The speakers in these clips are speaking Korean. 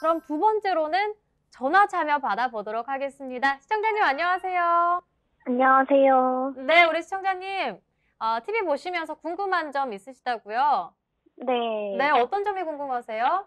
그럼 두 번째로는 전화 참여 받아보도록 하겠습니다. 시청자님 안녕하세요. 안녕하세요. 네, 우리 시청자님 어, TV 보시면서 궁금한 점 있으시다고요? 네. 네, 어떤 점이 궁금하세요?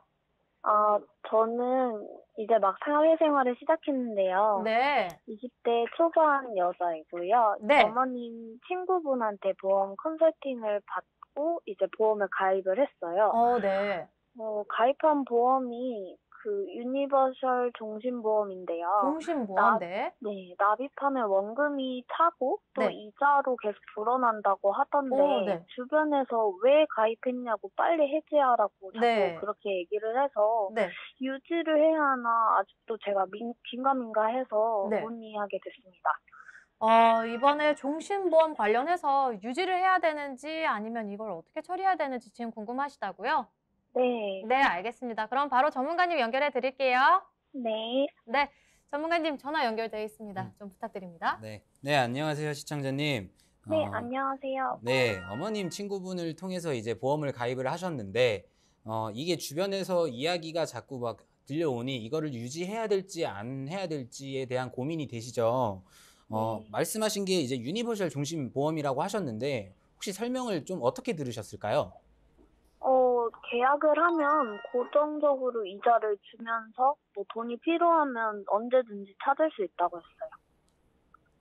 어, 저는 이제 막 사회생활을 시작했는데요. 네. 20대 초반 여자이고요. 네. 어머님 친구분한테 보험 컨설팅을 받고 이제 보험에 가입을 했어요. 어, 네. 어, 가입한 보험이 그 유니버셜 종신보험인데요. 종신보험, 나, 네. 네, 납입하면 원금이 차고 또 네. 이자로 계속 불어난다고 하던데 오, 네. 주변에서 왜 가입했냐고 빨리 해지하라고 자꾸 네. 그렇게 얘기를 해서 네. 유지를 해야 하나 아직도 제가 민, 민감인가 해서 네. 문의하게 됐습니다. 어, 이번에 종신보험 관련해서 유지를 해야 되는지 아니면 이걸 어떻게 처리해야 되는지 지금 궁금하시다고요? 네. 네, 알겠습니다. 그럼 바로 전문가님 연결해 드릴게요. 네. 네. 전문가님 전화 연결되어 있습니다. 음. 좀 부탁드립니다. 네. 네, 안녕하세요, 시청자님. 네, 어, 안녕하세요. 네, 어머님 친구분을 통해서 이제 보험을 가입을 하셨는데, 어, 이게 주변에서 이야기가 자꾸 막 들려오니 이거를 유지해야 될지 안 해야 될지에 대한 고민이 되시죠? 어, 네. 말씀하신 게 이제 유니버셜 중심 보험이라고 하셨는데, 혹시 설명을 좀 어떻게 들으셨을까요? 계약을 하면 고정적으로 이자를 주면서 뭐 돈이 필요하면 언제든지 찾을 수 있다고 했어요.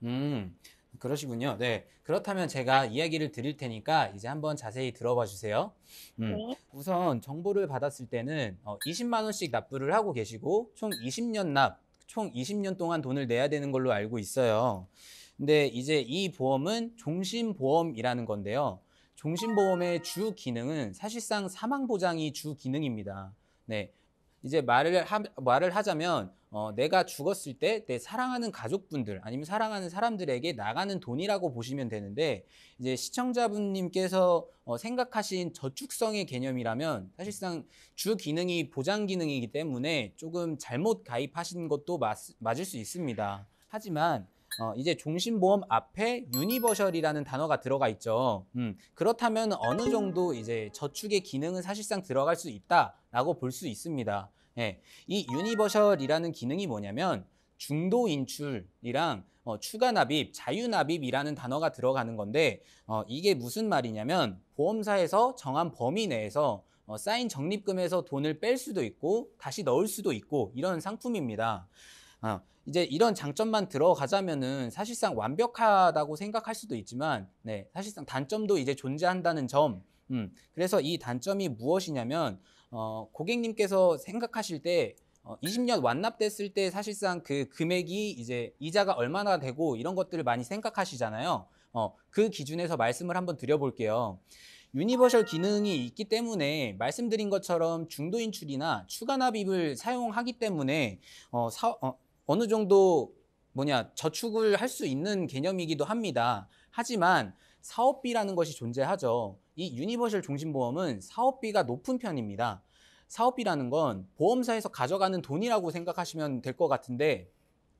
음, 그러시군요. 네. 그렇다면 제가 이야기를 드릴 테니까 이제 한번 자세히 들어봐 주세요. 음, 네. 우선 정보를 받았을 때는 20만 어, 원씩 납부를 하고 계시고 총 20년 납, 총 20년 동안 돈을 내야 되는 걸로 알고 있어요. 근데 이제 이 보험은 종신보험이라는 건데요. 종신보험의 주 기능은 사실상 사망 보장이 주 기능입니다. 네. 이제 말을 하, 말을 하자면 어, 내가 죽었을 때 내 사랑하는 가족분들 아니면 사랑하는 사람들에게 나가는 돈이라고 보시면 되는데 이제 시청자분님께서 어, 생각하신 저축성의 개념이라면 사실상 주 기능이 보장 기능이기 때문에 조금 잘못 가입하신 것도 맞, 맞을 수 있습니다. 하지만 어, 이제 종신보험 앞에 유니버셜이라는 단어가 들어가 있죠. 음, 그렇다면 어느 정도 이제 저축의 기능은 사실상 들어갈 수 있다라고 볼 수 있습니다. 예, 이 유니버셜이라는 기능이 뭐냐면 중도 인출이랑 어, 추가 납입, 자유 납입이라는 단어가 들어가는 건데 어, 이게 무슨 말이냐면 보험사에서 정한 범위 내에서 어, 쌓인 적립금에서 돈을 뺄 수도 있고 다시 넣을 수도 있고 이런 상품입니다. 아, 이제 이런 장점만 들어가자면은 사실상 완벽하다고 생각할 수도 있지만, 네, 사실상 단점도 이제 존재한다는 점. 음, 그래서 이 단점이 무엇이냐면, 어, 고객님께서 생각하실 때 어, 20년 완납됐을 때 사실상 그 금액이 이제 이자가 얼마나 되고 이런 것들을 많이 생각하시잖아요. 어, 그 기준에서 말씀을 한번 드려볼게요. 유니버셜 기능이 있기 때문에 말씀드린 것처럼 중도 인출이나 추가 납입을 사용하기 때문에 어, 사, 어, 어느 정도 뭐냐 저축을 할 수 있는 개념이기도 합니다. 하지만 사업비라는 것이 존재하죠. 이 유니버셜 종신보험은 사업비가 높은 편입니다. 사업비라는 건 보험사에서 가져가는 돈이라고 생각하시면 될 것 같은데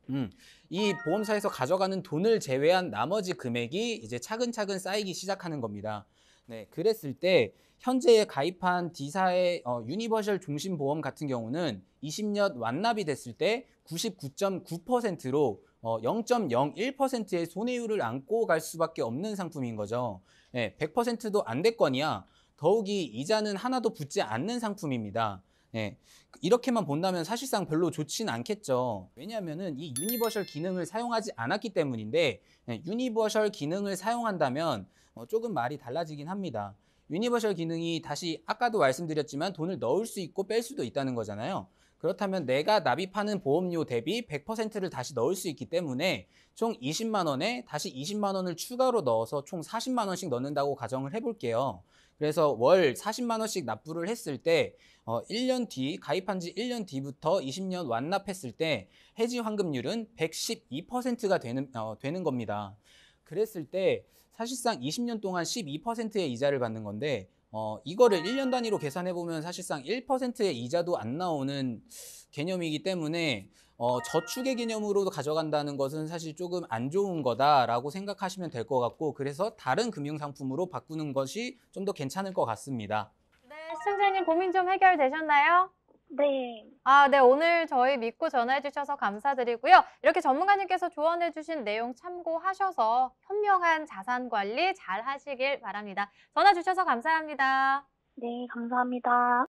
음, 이 보험사에서 가져가는 돈을 제외한 나머지 금액이 이제 차근차근 쌓이기 시작하는 겁니다. 네, 그랬을 때 현재에 가입한 D사의 어, 유니버셜 종신보험 같은 경우는 20년 완납이 됐을 때 99.9%로 어, 0.01%의 손해율을 안고 갈 수밖에 없는 상품인 거죠. 네, 예, 100%도 안 됐거니와 더욱이 이자는 하나도 붙지 않는 상품입니다. 예. 이렇게만 본다면 사실상 별로 좋진 않겠죠. 왜냐하면은 이 유니버셜 기능을 사용하지 않았기 때문인데 예, 유니버셜 기능을 사용한다면 어, 조금 말이 달라지긴 합니다. 유니버셜 기능이 다시 아까도 말씀드렸지만 돈을 넣을 수 있고 뺄 수도 있다는 거잖아요. 그렇다면 내가 납입하는 보험료 대비 100%를 다시 넣을 수 있기 때문에 총 20만 원에 다시 20만 원을 추가로 넣어서 총 40만 원씩 넣는다고 가정을 해볼게요. 그래서 월 40만 원씩 납부를 했을 때 어, 1년 뒤 가입한 지 1년 뒤부터 20년 완납했을 때 해지 환급률은 112%가 되는 어, 되는 겁니다. 그랬을 때 사실상 20년 동안 12%의 이자를 받는 건데 어, 이거를 1년 단위로 계산해 보면 사실상 1%의 이자도 안 나오는 개념이기 때문에 어, 저축의 개념으로 가져간다는 것은 사실 조금 안 좋은 거다라고 생각하시면 될 것 같고 그래서 다른 금융상품으로 바꾸는 것이 좀 더 괜찮을 것 같습니다. 네, 시청자님 고민 좀 해결되셨나요? 네. 아, 네. 오늘 저희 믿고 전화해 주셔서 감사드리고요. 이렇게 전문가님께서 조언해 주신 내용 참고하셔서 현명한 자산 관리 잘 하시길 바랍니다. 전화 주셔서 감사합니다. 네, 감사합니다.